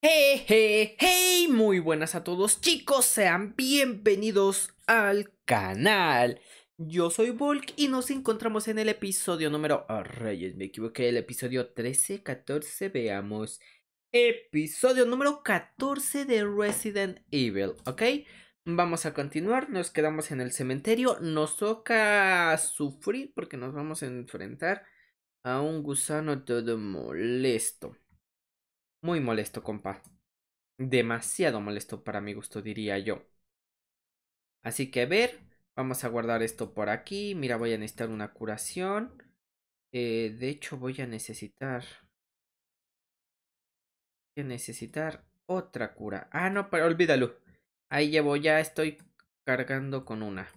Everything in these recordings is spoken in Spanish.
Hey, hey, hey, muy buenas a todos chicos, sean bienvenidos al canal. Yo soy Volk y nos encontramos en el episodio número... Oh, me equivoqué, el episodio 13, 14, veamos. Episodio número 14 de Resident Evil, ¿ok? Vamos a continuar, nos quedamos en el cementerio, nos toca sufrir porque nos vamos a enfrentar a un gusano todo molesto. Muy molesto, compa. Demasiado molesto para mi gusto, diría yo. Así que a ver, vamos a guardar esto por aquí. Mira, voy a necesitar una curación. Eh, de hecho, voy a necesitar... Voy a necesitar otra cura. Ah, no, pero olvídalo. Ahí llevo, ya estoy cargando con una.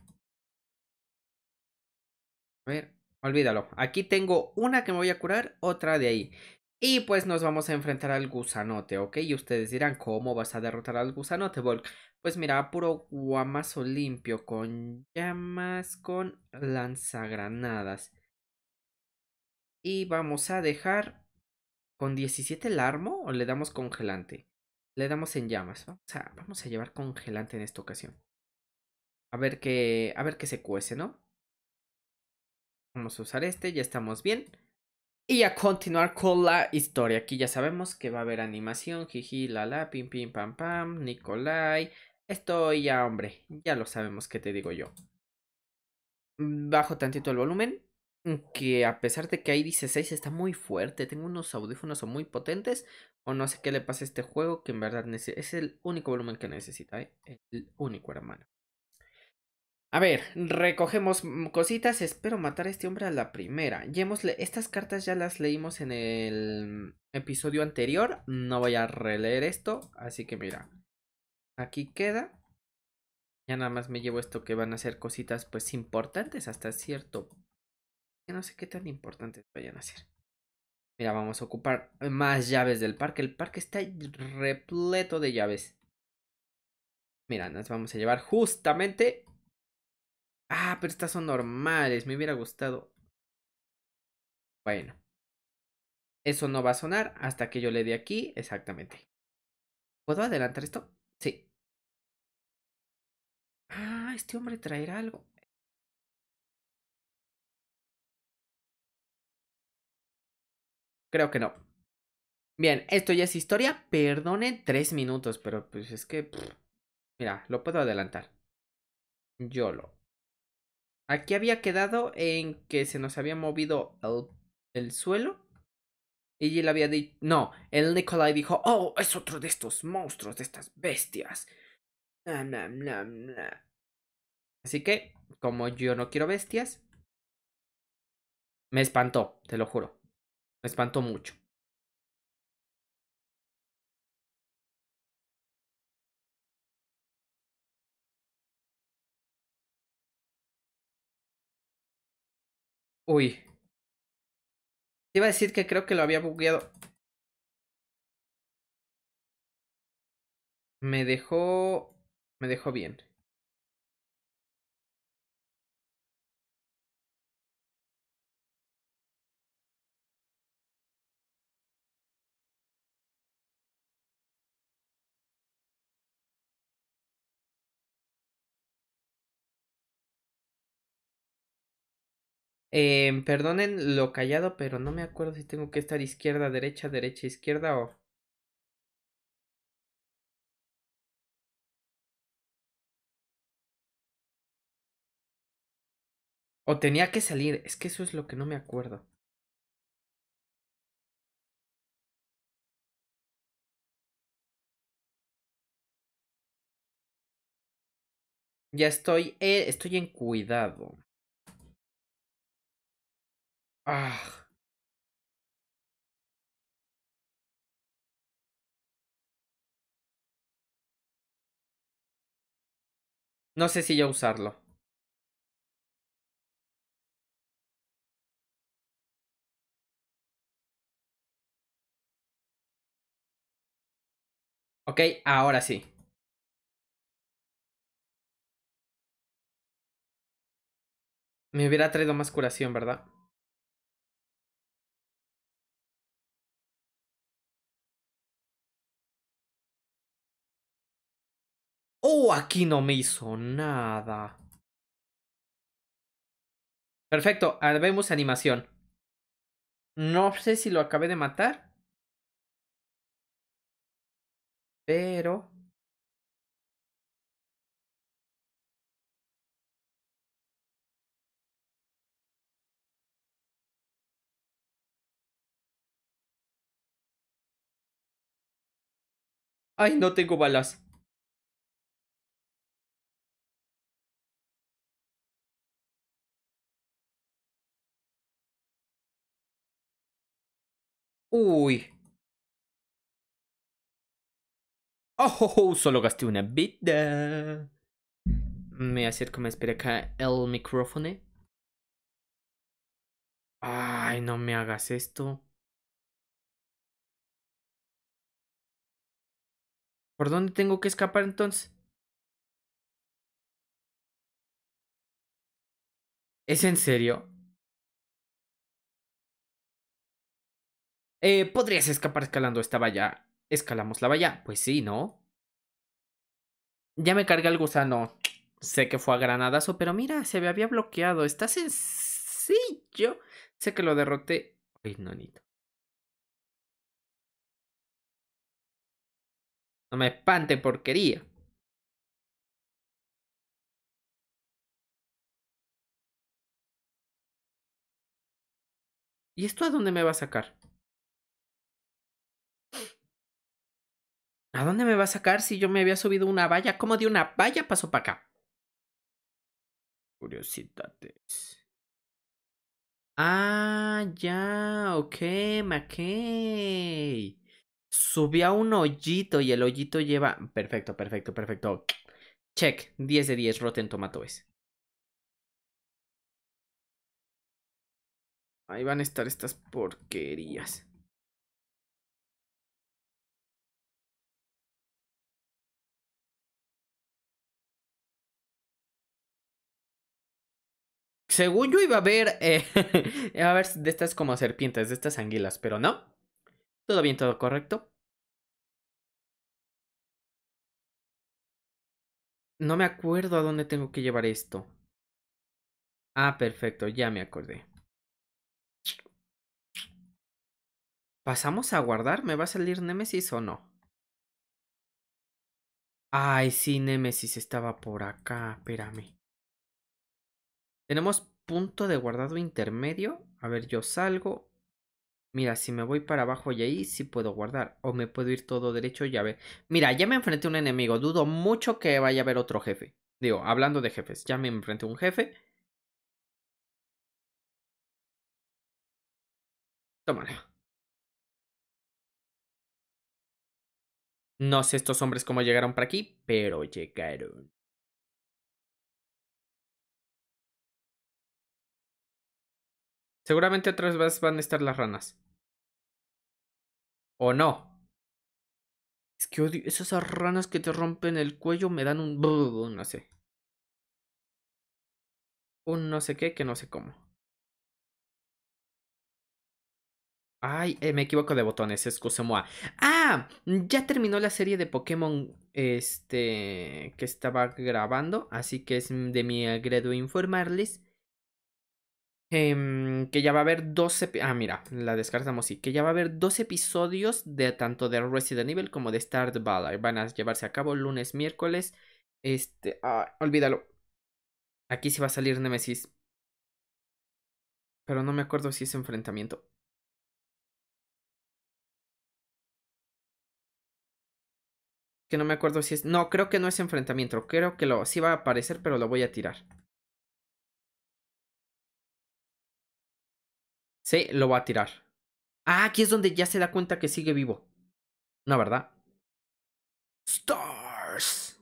A ver, olvídalo. Aquí tengo una que me voy a curar, otra de ahí. Y pues nos vamos a enfrentar al gusanote, ¿ok? Y ustedes dirán, ¿cómo vas a derrotar al gusanote, Volk? Pues mira, puro guamazo limpio, con llamas, con lanzagranadas. Y vamos a dejar con 17 el armo o le damos congelante. Le damos en llamas. Vamos a, vamos a llevar congelante en esta ocasión. A ver qué, a ver qué se cuece, ¿no? Vamos a usar este, ya estamos bien. Y a continuar con la historia. Aquí ya sabemos que va a haber animación. Jiji, la la, pim pim pam pam. Nicolai. Estoy ya, hombre. Ya lo sabemos que te digo yo. Bajo tantito el volumen. Que a pesar de que hay 16 está muy fuerte. Tengo unos audífonos muy potentes. O no sé qué le pasa a este juego. Que en verdad es el único volumen que necesita. ¿eh? El único hermano. A ver, recogemos mm, cositas. Espero matar a este hombre a la primera. Estas cartas ya las leímos en el mm, episodio anterior. No voy a releer esto. Así que mira. Aquí queda. Ya nada más me llevo esto que van a ser cositas pues importantes hasta cierto. No sé qué tan importantes vayan a ser. Mira, vamos a ocupar más llaves del parque. El parque está repleto de llaves. Mira, nos vamos a llevar justamente Ah, pero estas son normales. Me hubiera gustado. Bueno. Eso no va a sonar hasta que yo le dé aquí. Exactamente. ¿Puedo adelantar esto? Sí. Ah, este hombre traerá algo. Creo que no. Bien, esto ya es historia. Perdone tres minutos, pero pues es que... mira, lo puedo adelantar. Yo lo Aquí había quedado en que se nos había movido el, suelo. Y él había dicho. No, el Nikolai dijo: Oh, es otro de estos monstruos, de estas bestias. Así que, como yo no quiero bestias, me espantó, te lo juro. Me espantó mucho. Uy. iba a decir que creo que lo había bugueado. Me dejó... Me dejó bien. Eh, perdonen lo callado, pero no me acuerdo si tengo que estar izquierda, derecha, derecha, izquierda o... O tenía que salir, es que eso es lo que no me acuerdo. Ya estoy, eh, estoy en cuidado. Ah. No sé si ya usarlo. Ok, ahora sí. Me hubiera traído más curación, ¿verdad? Oh, aquí no me hizo nada. Perfecto, vemos animación. No sé si lo acabé de matar. Pero... Ay, no tengo balas. Uy. Oh, solo gasté una vida. Me acerco, me espera acá el micrófono. Ay, no me hagas esto. ¿Por dónde tengo que escapar entonces? ¿Es en serio? Eh, ¿Podrías escapar escalando esta valla? ¿Escalamos la valla? Pues sí, ¿no? Ya me cargué el gusano. Sé que fue a granadazo, pero mira, se me había bloqueado. Está sencillo. Sé que lo derroté. Ay, nonito. No me espante, porquería. ¿Y esto a dónde me va a sacar? ¿A dónde me va a sacar si yo me había subido una valla? ¿Cómo de una valla pasó para acá? Curiosidades. Ah, ya, ok, McKay. Subí a un hoyito y el hoyito lleva. Perfecto, perfecto, perfecto. Check, 10 de 10, Roten Tomatoes. Ahí van a estar estas porquerías. Según yo iba a ver eh, a ver de estas como serpientes, de estas anguilas, pero no. Todo bien, todo correcto. No me acuerdo a dónde tengo que llevar esto. Ah, perfecto, ya me acordé. ¿Pasamos a guardar? ¿Me va a salir Nemesis o no? Ay, sí, Nemesis estaba por acá, espérame. Tenemos punto de guardado intermedio. A ver, yo salgo. Mira, si me voy para abajo y ahí sí puedo guardar. O me puedo ir todo derecho y ya ver. Mira, ya me enfrenté a un enemigo. Dudo mucho que vaya a haber otro jefe. Digo, hablando de jefes. Ya me enfrenté a un jefe. Tómala. No sé estos hombres cómo llegaron para aquí, pero llegaron. Seguramente otras veces van a estar las ranas. ¿O no? Es que odio. Esas ranas que te rompen el cuello me dan un. No sé. Un no sé qué que no sé cómo. Ay, eh, me equivoco de botones, excusemoa. Ah, ya terminó la serie de Pokémon este que estaba grabando, así que es de mi agredo informarles Em, que ya va a haber dos... Ah, mira, la descartamos, sí. Que ya va a haber dos episodios de tanto de Resident Evil como de Star Valley. Van a llevarse a cabo lunes, miércoles. Este... olvídalo. Aquí sí va a salir Nemesis. Pero no me acuerdo si es enfrentamiento. Que no me acuerdo si es... No, creo que no es enfrentamiento. Creo que lo... Sí va a aparecer, pero lo voy a tirar. Sí, lo va a tirar. Ah, aquí es donde ya se da cuenta que sigue vivo. No, ¿verdad? Stars.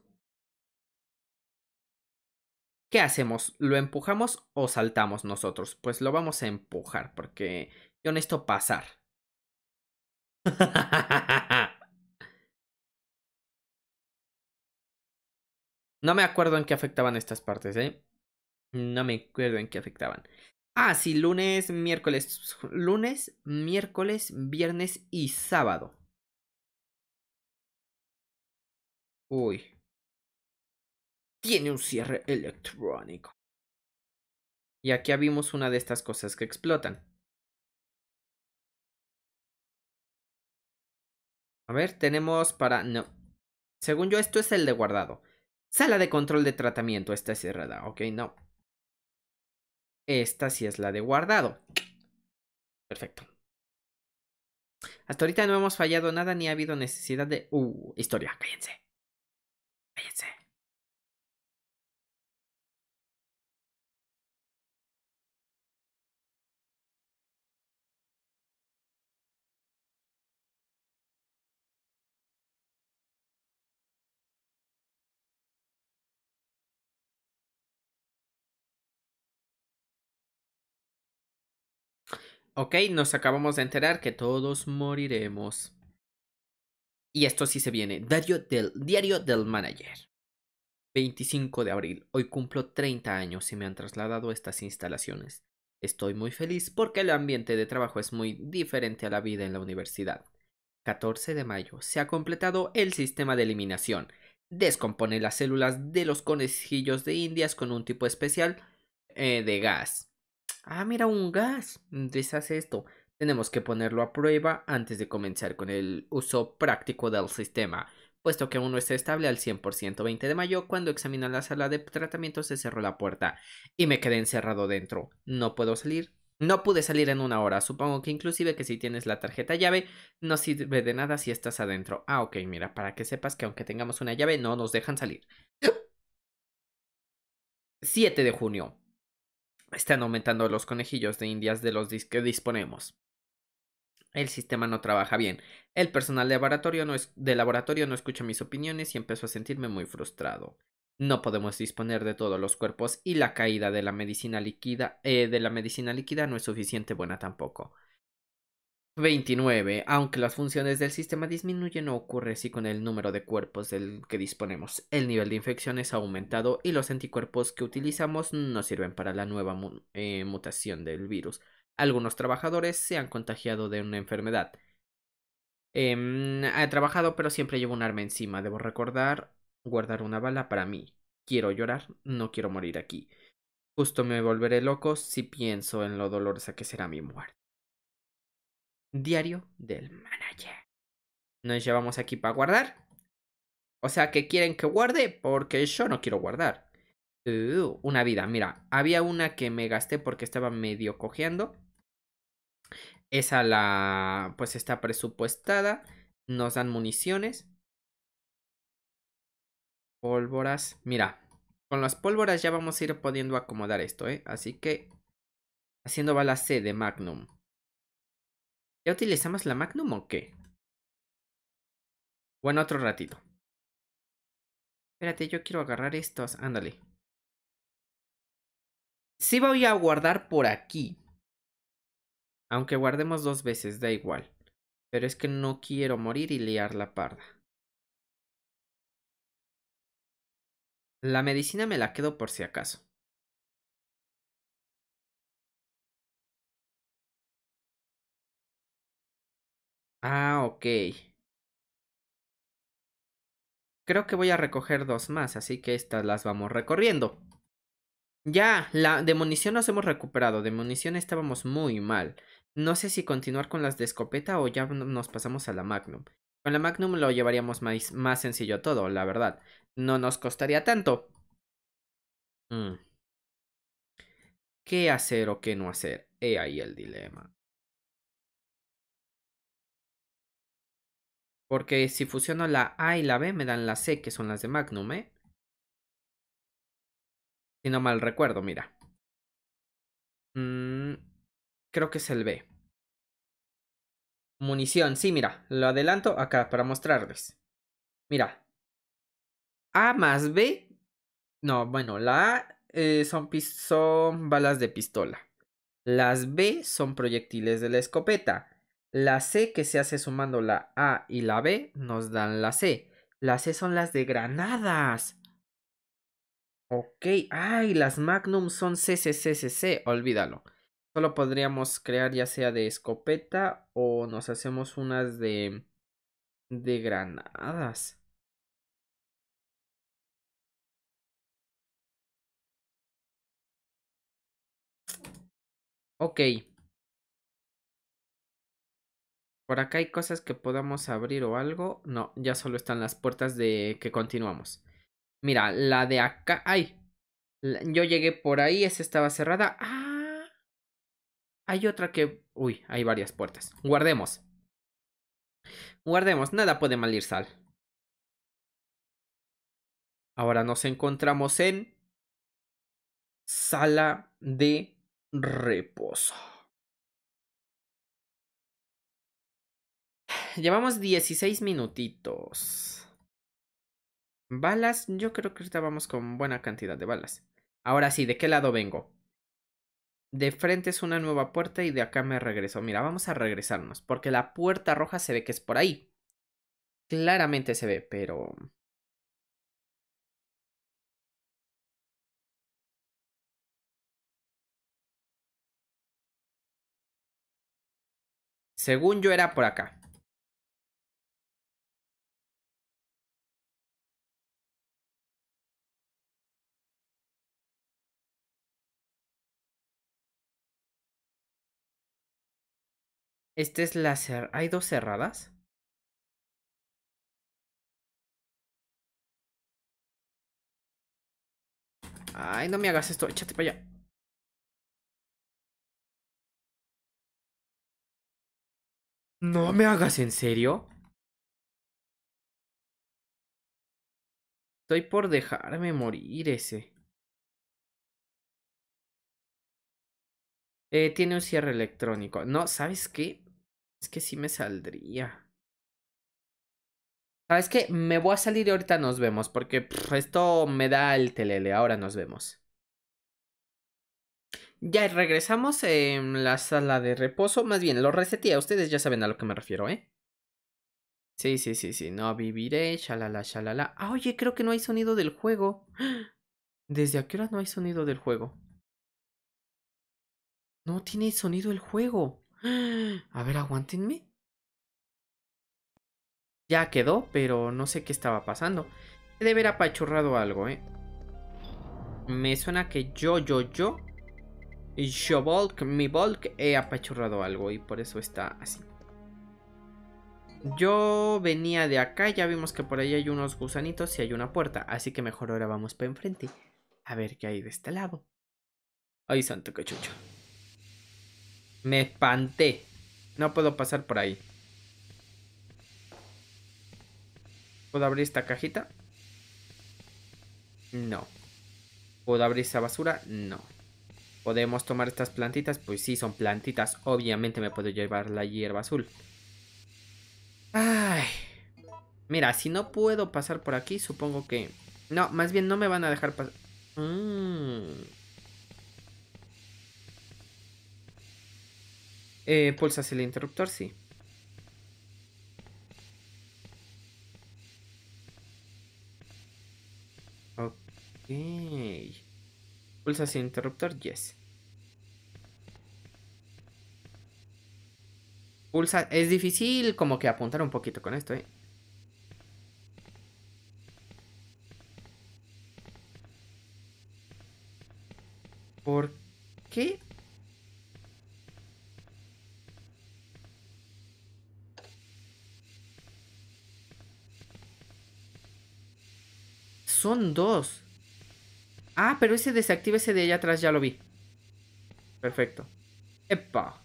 ¿Qué hacemos? ¿Lo empujamos o saltamos nosotros? Pues lo vamos a empujar porque yo necesito pasar. No me acuerdo en qué afectaban estas partes, ¿eh? No me acuerdo en qué afectaban. Ah, sí, lunes, miércoles. Lunes, miércoles, viernes y sábado. Uy. Tiene un cierre electrónico. Y aquí vimos una de estas cosas que explotan. A ver, tenemos para... No. Según yo, esto es el de guardado. Sala de control de tratamiento está cerrada. Ok, no. Esta sí es la de guardado. Perfecto. Hasta ahorita no hemos fallado nada ni ha habido necesidad de... Uh, historia, cállense. Cállense. Ok, nos acabamos de enterar que todos moriremos. Y esto sí se viene. Diario del, diario del manager. 25 de abril. Hoy cumplo 30 años y me han trasladado a estas instalaciones. Estoy muy feliz porque el ambiente de trabajo es muy diferente a la vida en la universidad. 14 de mayo. Se ha completado el sistema de eliminación. Descompone las células de los conejillos de indias con un tipo especial eh, de gas. Ah, mira, un gas. Mm, Deshace esto. Tenemos que ponerlo a prueba antes de comenzar con el uso práctico del sistema, puesto que aún no está estable al 100%. 20 de mayo, cuando examinó la sala de tratamiento, se cerró la puerta y me quedé encerrado dentro. No puedo salir. No pude salir en una hora. Supongo que inclusive que si tienes la tarjeta llave, no sirve de nada si estás adentro. Ah, ok, mira, para que sepas que aunque tengamos una llave, no nos dejan salir. 7 de junio están aumentando los conejillos de indias de los que disponemos. El sistema no trabaja bien. El personal de laboratorio, no es de laboratorio no escucha mis opiniones y empezó a sentirme muy frustrado. No podemos disponer de todos los cuerpos y la caída de la medicina líquida, eh, de la medicina líquida no es suficiente buena tampoco. 29. Aunque las funciones del sistema disminuyen, no ocurre así con el número de cuerpos del que disponemos. El nivel de infección es aumentado y los anticuerpos que utilizamos no sirven para la nueva eh, mutación del virus. Algunos trabajadores se han contagiado de una enfermedad. Em, he trabajado, pero siempre llevo un arma encima. Debo recordar guardar una bala para mí. Quiero llorar, no quiero morir aquí. Justo me volveré loco si pienso en lo dolorosa que será mi muerte diario del manager. Nos llevamos aquí para guardar. O sea que quieren que guarde porque yo no quiero guardar. Uh, una vida, mira, había una que me gasté porque estaba medio cojeando. Esa la pues está presupuestada. Nos dan municiones. Pólvoras. Mira, con las pólvoras ya vamos a ir pudiendo acomodar esto, ¿eh? Así que haciendo bala C de Magnum. ¿Ya utilizamos la Magnum o qué? Bueno, otro ratito. Espérate, yo quiero agarrar estos. Ándale. Sí voy a guardar por aquí. Aunque guardemos dos veces, da igual. Pero es que no quiero morir y liar la parda. La medicina me la quedo por si acaso. Ah, ok. Creo que voy a recoger dos más, así que estas las vamos recorriendo. Ya, la de munición nos hemos recuperado. De munición estábamos muy mal. No sé si continuar con las de escopeta o ya nos pasamos a la Magnum. Con la Magnum lo llevaríamos más, sencillo todo, la verdad. No nos costaría tanto. Mm. ¿Qué hacer o qué no hacer? He ahí el dilema. Porque si fusiono la A y la B me dan la C, que son las de Magnum, ¿eh? Si no mal recuerdo, mira. Mm, creo que es el B. Munición, sí, mira, lo adelanto acá para mostrarles. Mira. A más B. No, bueno, la A eh, son balas de pistola. Las B son proyectiles de la escopeta. La C que se hace sumando la A y la B nos dan la C. Las C son las de granadas. Ok, ay, las Magnum son CCCCC, olvídalo. Solo podríamos crear ya sea de escopeta o nos hacemos unas de... de granadas. Ok. Por acá hay cosas que podamos abrir o algo. No, ya solo están las puertas de que continuamos. Mira, la de acá. ¡Ay! Yo llegué por ahí, esa estaba cerrada. ¡Ah! Hay otra que. Uy, hay varias puertas. Guardemos. Guardemos, nada puede mal ir sal. Ahora nos encontramos en sala de reposo. llevamos 16 minutitos. Balas, yo creo que ahorita vamos con buena cantidad de balas. Ahora sí, ¿de qué lado vengo? De frente es una nueva puerta y de acá me regreso. Mira, vamos a regresarnos, porque la puerta roja se ve que es por ahí. Claramente se ve, pero... Según yo era por acá. Este es la ¿Hay dos cerradas? Ay, no me hagas esto. Échate para allá. No me hagas en serio. Estoy por dejarme morir ese. Eh, tiene un cierre electrónico. No, ¿sabes qué? Es que sí me saldría. ¿Sabes que Me voy a salir y ahorita nos vemos, porque esto me da el telele, ahora nos vemos. Ya regresamos en la sala de reposo, más bien lo reseté, ustedes ya saben a lo que me refiero, ¿eh? Sí, sí, sí, sí, no viviré, shalala, shalala. Ah, oye, creo que no hay sonido del juego. ¿Desde a qué hora no hay sonido del juego? No tiene sonido el juego. A ver, aguantenme Ya quedó, pero no sé qué estaba pasando. He de haber apachurrado algo, ¿eh? Me suena que yo, yo, yo... Yo, Volk, mi Volk, he apachurrado algo y por eso está así. Yo venía de acá, ya vimos que por ahí hay unos gusanitos y hay una puerta, así que mejor ahora vamos para enfrente. A ver qué hay de este lado. Ay, santo cachucho. Me espanté. No puedo pasar por ahí. ¿Puedo abrir esta cajita? No. ¿Puedo abrir esa basura? No. ¿Podemos tomar estas plantitas? Pues sí, son plantitas. Obviamente me puedo llevar la hierba azul. Ay. Mira, si no puedo pasar por aquí, supongo que... No, más bien no me van a dejar pasar. Mmm Eh, pulsas el interruptor, sí. Ok. Pulsas el interruptor, yes. Pulsa, es difícil como que apuntar un poquito con esto, eh. ¿Por qué son dos. Ah, pero ese desactiva ese de allá atrás, ya lo vi. Perfecto. Epa.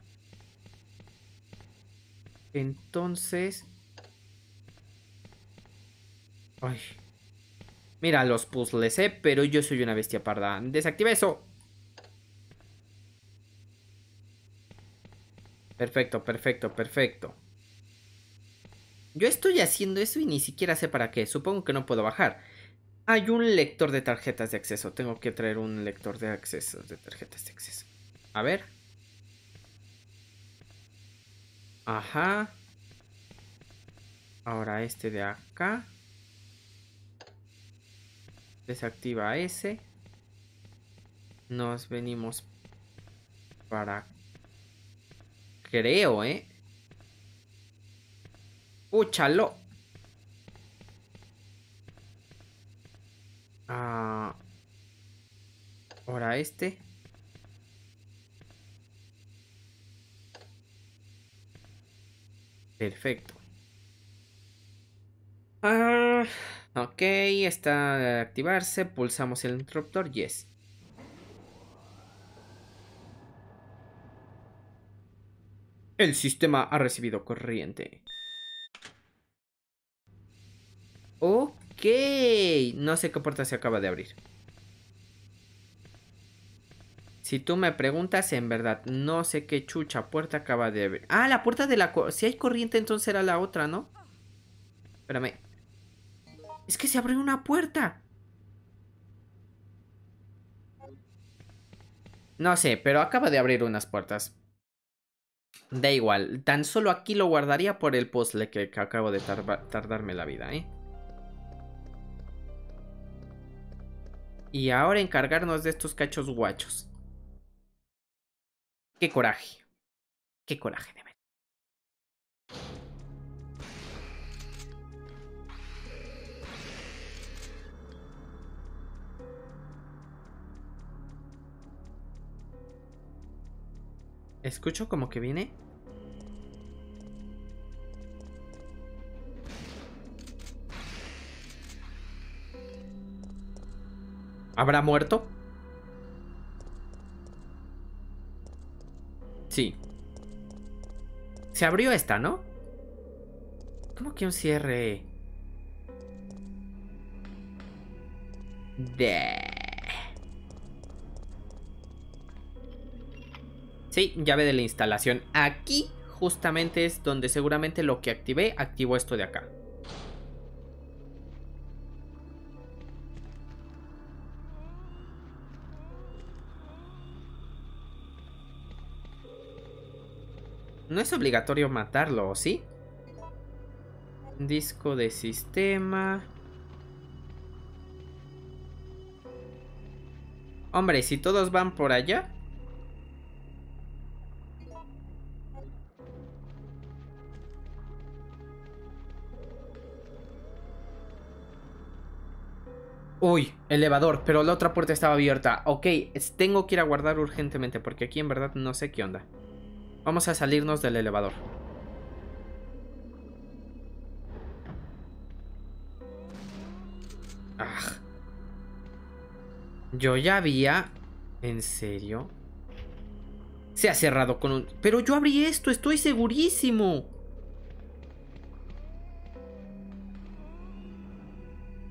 Entonces... Ay. Mira, los puzzles, ¿eh? Pero yo soy una bestia parda. Desactiva eso. Perfecto, perfecto, perfecto. Yo estoy haciendo eso y ni siquiera sé para qué. Supongo que no puedo bajar. Hay un lector de tarjetas de acceso. Tengo que traer un lector de acceso, de tarjetas de acceso. A ver. Ajá. Ahora este de acá. Desactiva ese. Nos venimos para... Creo, ¿eh? Púchalo Ahora este. Perfecto. Ah, ok, está de activarse. Pulsamos el interruptor. Yes. El sistema ha recibido corriente. No sé qué puerta se acaba de abrir. Si tú me preguntas, en verdad, no sé qué chucha puerta acaba de abrir. Ah, la puerta de la... Si hay corriente, entonces era la otra, ¿no? Espérame. Es que se abrió una puerta. No sé, pero acaba de abrir unas puertas. Da igual, tan solo aquí lo guardaría por el puzzle que, que acabo de tardarme la vida, ¿eh? Y ahora encargarnos de estos cachos guachos. Qué coraje. Qué coraje de ver. Escucho como que viene ¿Habrá muerto? Sí. Se abrió esta, ¿no? ¿Cómo que un cierre? De... Sí, llave de la instalación. Aquí justamente es donde seguramente lo que activé activó esto de acá. No es obligatorio matarlo, ¿o sí? Disco de sistema. Hombre, si todos van por allá... Uy, elevador, pero la otra puerta estaba abierta. Ok, tengo que ir a guardar urgentemente porque aquí en verdad no sé qué onda. Vamos a salirnos del elevador. Ah. Yo ya había... ¿En serio? Se ha cerrado con un... Pero yo abrí esto, estoy segurísimo.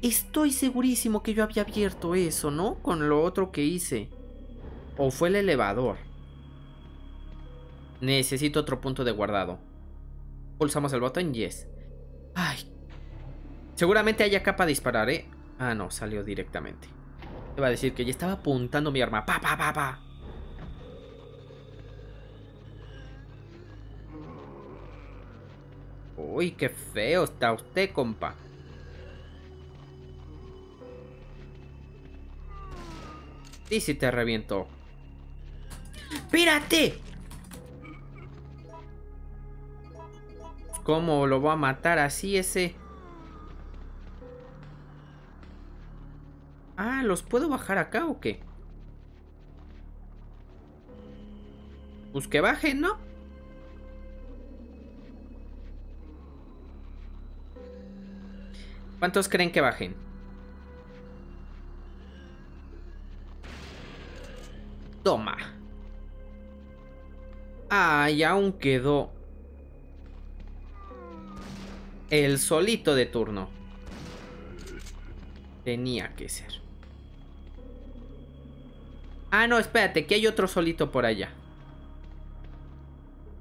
Estoy segurísimo que yo había abierto eso, ¿no? Con lo otro que hice. O fue el elevador. Necesito otro punto de guardado. Pulsamos el botón Yes. Ay. Seguramente haya capa de disparar, ¿eh? Ah, no, salió directamente. Te va a decir que ya estaba apuntando mi arma. Pa, pa, pa, pa. Uy, qué feo está usted, compa. Y si te reviento. ¡Pírate! ¿Cómo lo va a matar así ese? Ah, ¿los puedo bajar acá o qué? Pues que bajen, ¿no? ¿Cuántos creen que bajen? Toma. Ah, y aún quedó el solito de turno. Tenía que ser. Ah, no, espérate, que hay otro solito por allá.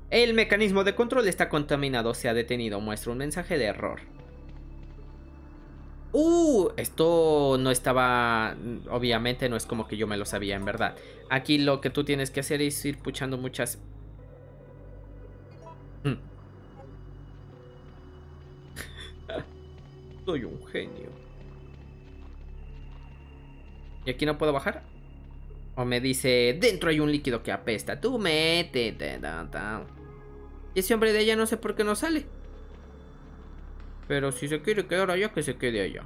El mecanismo de control está contaminado, se ha detenido, muestra un mensaje de error. Uh, esto no estaba... Obviamente no es como que yo me lo sabía, en verdad. Aquí lo que tú tienes que hacer es ir puchando muchas Soy un genio. ¿Y aquí no puedo bajar? O me dice, dentro hay un líquido que apesta. Tú métete. Y ese hombre de allá no sé por qué no sale. Pero si se quiere quedar allá, que se quede allá.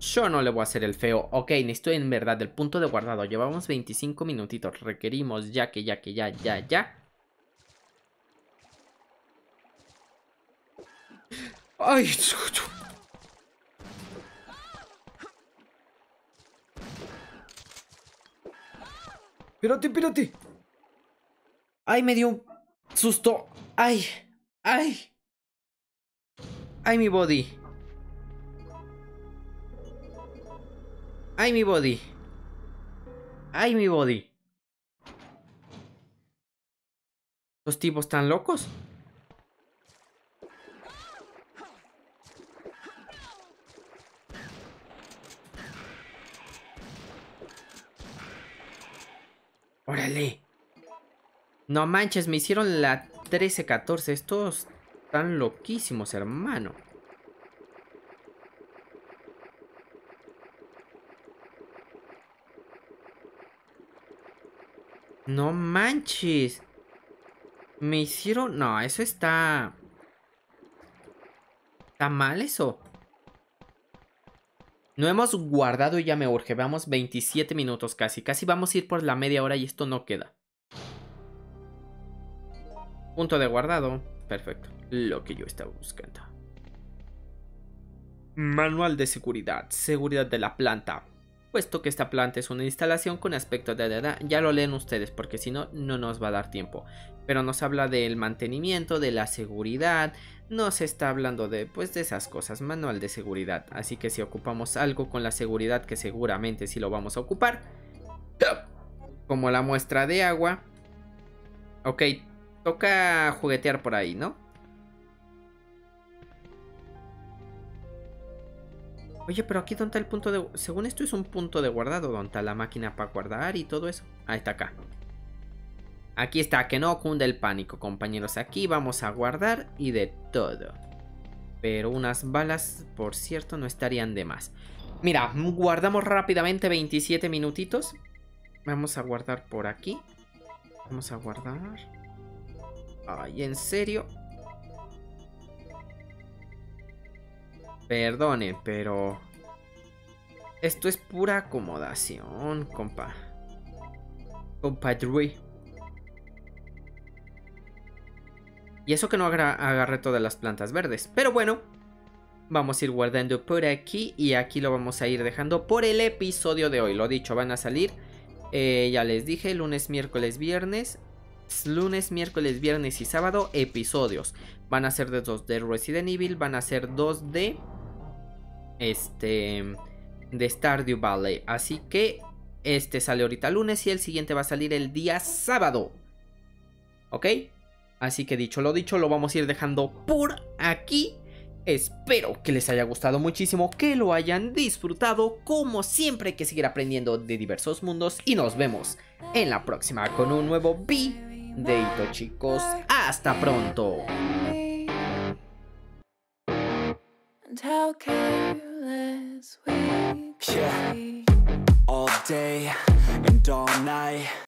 Yo no le voy a hacer el feo. Ok, necesito en verdad el punto de guardado. Llevamos 25 minutitos. Requerimos ya que ya que ya ya ya. Ay, Pirote, pírate ay me dio un susto! ¡Ay! ¡Ay! ¡Ay, mi body! ¡Ay, mi body! ¡Ay, mi body! ¿Los tipos están locos? ¡Órale! No manches, me hicieron la 13-14. Estos están loquísimos, hermano. No manches. Me hicieron... No, eso está... ¿Está mal eso? No hemos guardado y ya me urge. Vamos 27 minutos casi. Casi vamos a ir por la media hora y esto no queda. Punto de guardado. Perfecto. Lo que yo estaba buscando. Manual de seguridad. Seguridad de la planta. Puesto que esta planta es una instalación con aspecto de edad, ya lo leen ustedes porque si no, no nos va a dar tiempo. Pero nos habla del mantenimiento, de la seguridad, no se está hablando de pues de esas cosas, manual de seguridad. Así que si ocupamos algo con la seguridad que seguramente sí lo vamos a ocupar, como la muestra de agua. Ok, toca juguetear por ahí, ¿no? Oye, pero aquí donde está el punto de... Según esto es un punto de guardado, donde está la máquina para guardar y todo eso. Ah, está acá. Aquí está, que no cunde el pánico, compañeros. Aquí vamos a guardar y de todo. Pero unas balas, por cierto, no estarían de más. Mira, guardamos rápidamente 27 minutitos. Vamos a guardar por aquí. Vamos a guardar. Ay, en serio. Perdone, pero... Esto es pura acomodación, compa. Compadre. Y eso que no agarré todas las plantas verdes. Pero bueno, vamos a ir guardando por aquí y aquí lo vamos a ir dejando por el episodio de hoy. Lo dicho, van a salir, eh, ya les dije, lunes, miércoles, viernes. Lunes, miércoles, viernes y sábado episodios. Van a ser de dos de Resident Evil, van a ser dos de... Este... De Stardew Valley. Así que este sale ahorita lunes y el siguiente va a salir el día sábado. ¿Ok? Así que dicho lo dicho, lo vamos a ir dejando por aquí. Espero que les haya gustado muchísimo, que lo hayan disfrutado, como siempre que seguir aprendiendo de diversos mundos y nos vemos en la próxima con un nuevo video chicos. ¡Hasta pronto!